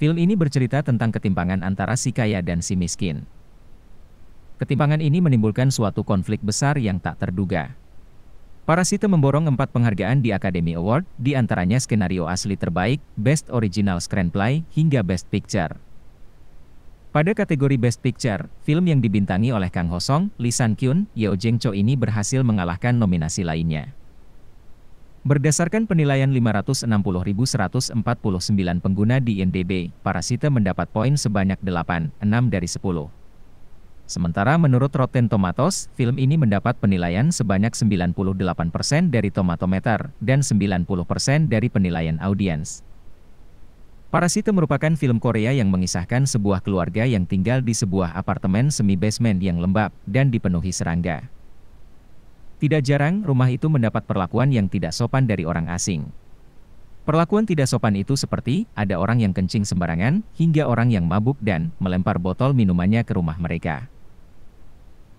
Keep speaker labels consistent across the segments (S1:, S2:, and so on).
S1: Film ini bercerita tentang ketimpangan antara si kaya dan si miskin. Ketimpangan ini menimbulkan suatu konflik besar yang tak terduga. Parasite memborong empat penghargaan di Academy Award, di antaranya skenario asli terbaik, Best Original Screenplay, hingga Best Picture. Pada kategori Best Picture, film yang dibintangi oleh Kang ho Hosong, Lee San Kyun, Yeo Jeng Cho ini berhasil mengalahkan nominasi lainnya. Berdasarkan penilaian 560.149 pengguna di INDB, Parasite mendapat poin sebanyak 8, 6 dari 10. Sementara menurut Rotten Tomatoes, film ini mendapat penilaian sebanyak 98% dari Tomatometer dan 90% dari penilaian audiens. Parasite merupakan film Korea yang mengisahkan sebuah keluarga yang tinggal di sebuah apartemen semi-basement yang lembab dan dipenuhi serangga. Tidak jarang, rumah itu mendapat perlakuan yang tidak sopan dari orang asing. Perlakuan tidak sopan itu seperti ada orang yang kencing sembarangan, hingga orang yang mabuk dan melempar botol minumannya ke rumah mereka.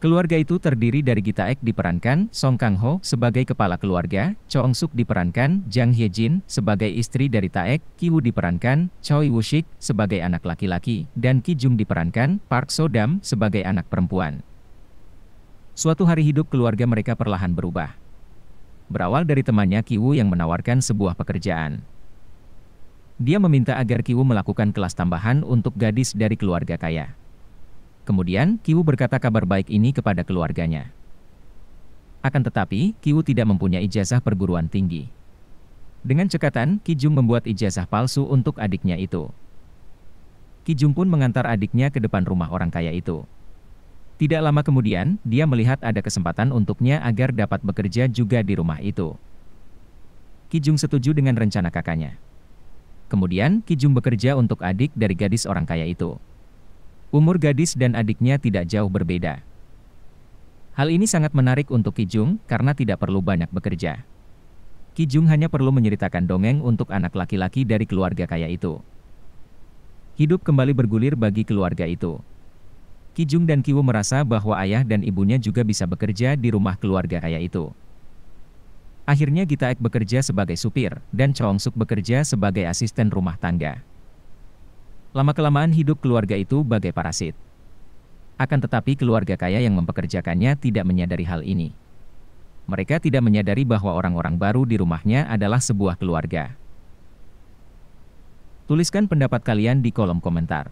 S1: Keluarga itu terdiri dari Gita Ek diperankan Song Kang Ho sebagai kepala keluarga, Choong Suk diperankan Jang Hye Jin sebagai istri dari Taek, Woo diperankan Choi Woo Shik sebagai anak laki-laki, dan Ki Jung diperankan Park So Dam sebagai anak perempuan. Suatu hari hidup keluarga mereka perlahan berubah. Berawal dari temannya Kiwu yang menawarkan sebuah pekerjaan. Dia meminta agar Kiwu melakukan kelas tambahan untuk gadis dari keluarga kaya. Kemudian, Kiwu berkata kabar baik ini kepada keluarganya. Akan tetapi, Kiwu tidak mempunyai ijazah perguruan tinggi. Dengan cekatan, Kijung membuat ijazah palsu untuk adiknya itu. Kijung pun mengantar adiknya ke depan rumah orang kaya itu. Tidak lama kemudian, dia melihat ada kesempatan untuknya agar dapat bekerja juga di rumah itu. Kijung setuju dengan rencana kakaknya. Kemudian, Kijung bekerja untuk adik dari gadis orang kaya itu. Umur gadis dan adiknya tidak jauh berbeda. Hal ini sangat menarik untuk Kijung karena tidak perlu banyak bekerja. Kijung hanya perlu menceritakan dongeng untuk anak laki-laki dari keluarga kaya itu. Hidup kembali bergulir bagi keluarga itu. Kijung dan Kiwo merasa bahwa ayah dan ibunya juga bisa bekerja di rumah keluarga ayah itu. Akhirnya Ek bekerja sebagai supir, dan Chong Suk bekerja sebagai asisten rumah tangga. Lama-kelamaan hidup keluarga itu bagai parasit. Akan tetapi keluarga kaya yang mempekerjakannya tidak menyadari hal ini. Mereka tidak menyadari bahwa orang-orang baru di rumahnya adalah sebuah keluarga. Tuliskan pendapat kalian di kolom komentar.